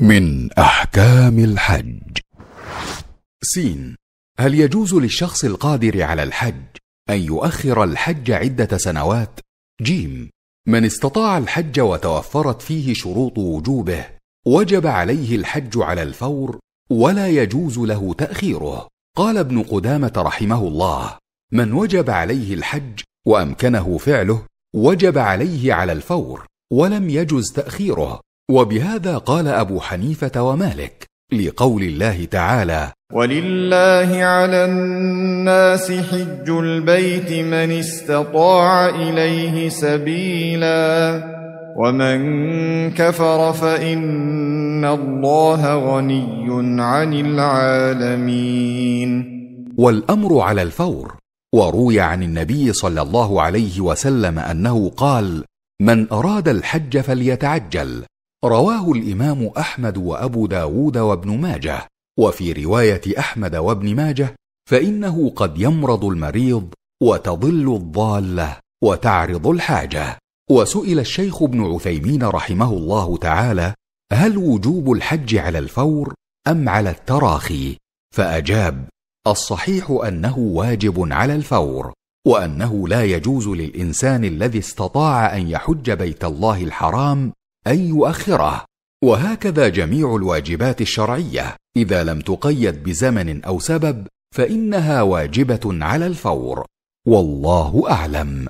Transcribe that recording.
من أحكام الحج سين هل يجوز للشخص القادر على الحج أن يؤخر الحج عدة سنوات؟ جيم من استطاع الحج وتوفرت فيه شروط وجوبه وجب عليه الحج على الفور ولا يجوز له تأخيره قال ابن قدامة رحمه الله من وجب عليه الحج وأمكنه فعله وجب عليه على الفور ولم يجز تأخيره وبهذا قال ابو حنيفه ومالك لقول الله تعالى ولله على الناس حج البيت من استطاع اليه سبيلا ومن كفر فان الله غني عن العالمين والامر على الفور وروي عن النبي صلى الله عليه وسلم انه قال من اراد الحج فليتعجل رواه الامام احمد وابو داود وابن ماجه وفي روايه احمد وابن ماجه فانه قد يمرض المريض وتضل الضاله وتعرض الحاجه وسئل الشيخ ابن عثيمين رحمه الله تعالى هل وجوب الحج على الفور ام على التراخي فاجاب الصحيح انه واجب على الفور وانه لا يجوز للانسان الذي استطاع ان يحج بيت الله الحرام أن يؤخره وهكذا جميع الواجبات الشرعيه اذا لم تقيد بزمن او سبب فانها واجبه على الفور والله اعلم